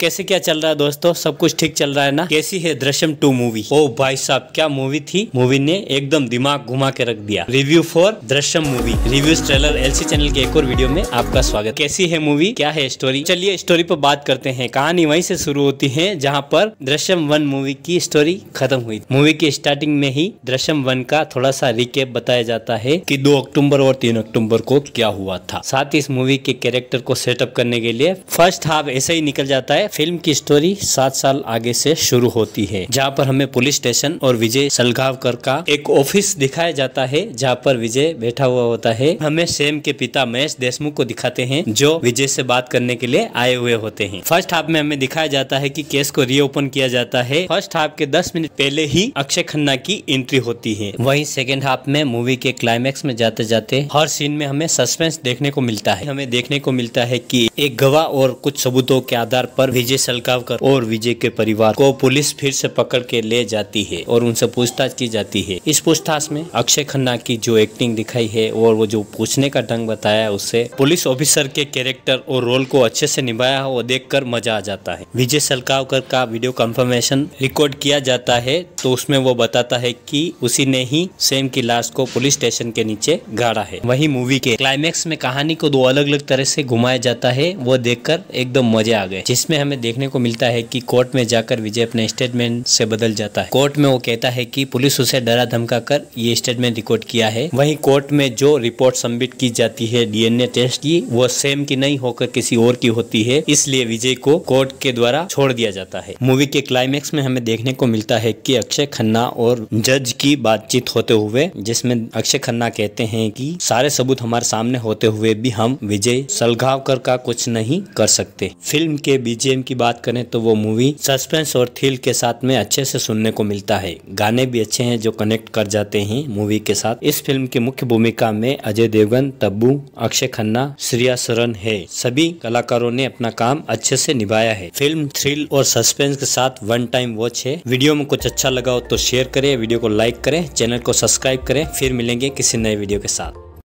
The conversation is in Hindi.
कैसे क्या चल रहा है दोस्तों सब कुछ ठीक चल रहा है ना कैसी है दृश्यम टू मूवी ओ भाई साहब क्या मूवी थी मूवी ने एकदम दिमाग घुमा के रख दिया review for Drishyam movie review trailer LC channel के एक और वीडियो में आपका स्वागत कैसी है मूवी क्या है स्टोरी चलिए स्टोरी पर बात करते हैं कहानी वही से शुरू होती है जहाँ पर दृश्यम वन मूवी की स्टोरी खत्म हुई मूवी की स्टार्टिंग में ही दृश्यम वन का थोड़ा सा रिकेप बताया जाता है की दो अक्टूबर और तीन अक्टूबर को क्या हुआ था साथ ही इस मूवी के कैरेक्टर को सेटअप करने के लिए फर्स्ट हाफ ऐसे ही निकल जाता है फिल्म की स्टोरी सात साल आगे से शुरू होती है जहाँ पर हमें पुलिस स्टेशन और विजय सलगावकर का एक ऑफिस दिखाया जाता है जहाँ पर विजय बैठा हुआ होता है हमें सेम के पिता महेश देशमुख को दिखाते हैं जो विजय से बात करने के लिए आए हुए होते हैं फर्स्ट हाफ में हमें दिखाया जाता है की केस को रीओपन किया जाता है फर्स्ट हाफ के दस मिनट पहले ही अक्षय खन्ना की एंट्री होती है वही सेकेंड हाफ में मूवी के क्लाइमैक्स में जाते जाते हर सीन में हमें सस्पेंस देखने को मिलता है हमें देखने को मिलता है की एक गवाह और कुछ सबूतों के आधार पर विजय सलकावकर और विजय के परिवार को पुलिस फिर से पकड़ के ले जाती है और उनसे पूछताछ की जाती है इस पूछताछ में अक्षय खन्ना की जो एक्टिंग दिखाई है और वो जो पूछने का ढंग बताया उससे पुलिस ऑफिसर के कैरेक्टर और रोल को अच्छे से निभाया वो देख मजा आ जाता है विजय सलकावकर का वीडियो कंफर्मेशन रिकॉर्ड किया जाता है तो उसमें वो बताता है की उसी ने ही सेम की लाश को पुलिस स्टेशन के नीचे गाड़ा है वही मूवी के क्लाइमैक्स में कहानी को दो अलग अलग तरह से घुमाया जाता है वो देखकर एकदम मजे आ गए जिसमें हम में देखने को मिलता है कि कोर्ट में जाकर विजय अपने स्टेटमेंट से बदल जाता है कोर्ट में वो कहता है कि पुलिस उसे डरा धमका कर ये स्टेटमेंट रिकॉर्ड किया है वहीं कोर्ट में जो रिपोर्ट सबमिट की जाती है डीएनए टेस्ट की वो सेम की नहीं होकर किसी और की होती है इसलिए विजय को कोर्ट के द्वारा छोड़ दिया जाता है मूवी के क्लाइमेक्स में हमें देखने को मिलता है की अक्षय खन्ना और जज की बातचीत होते हुए जिसमे अक्षय खन्ना कहते हैं की सारे सबूत हमारे सामने होते हुए भी हम विजय सलगावकर का कुछ नहीं कर सकते फिल्म के बीजेम फिल्म की बात करें तो वो मूवी सस्पेंस और थ्रिल के साथ में अच्छे से सुनने को मिलता है गाने भी अच्छे हैं जो कनेक्ट कर जाते हैं मूवी के साथ इस फिल्म की मुख्य भूमिका में अजय देवगन तब्बू अक्षय खन्ना श्रिया सरन है सभी कलाकारों ने अपना काम अच्छे से निभाया है फिल्म थ्रिल और सस्पेंस के साथ वन टाइम वॉच है वीडियो में कुछ अच्छा लगा हो तो शेयर करें वीडियो को लाइक करें चैनल को सब्सक्राइब करें फिर मिलेंगे किसी नए वीडियो के साथ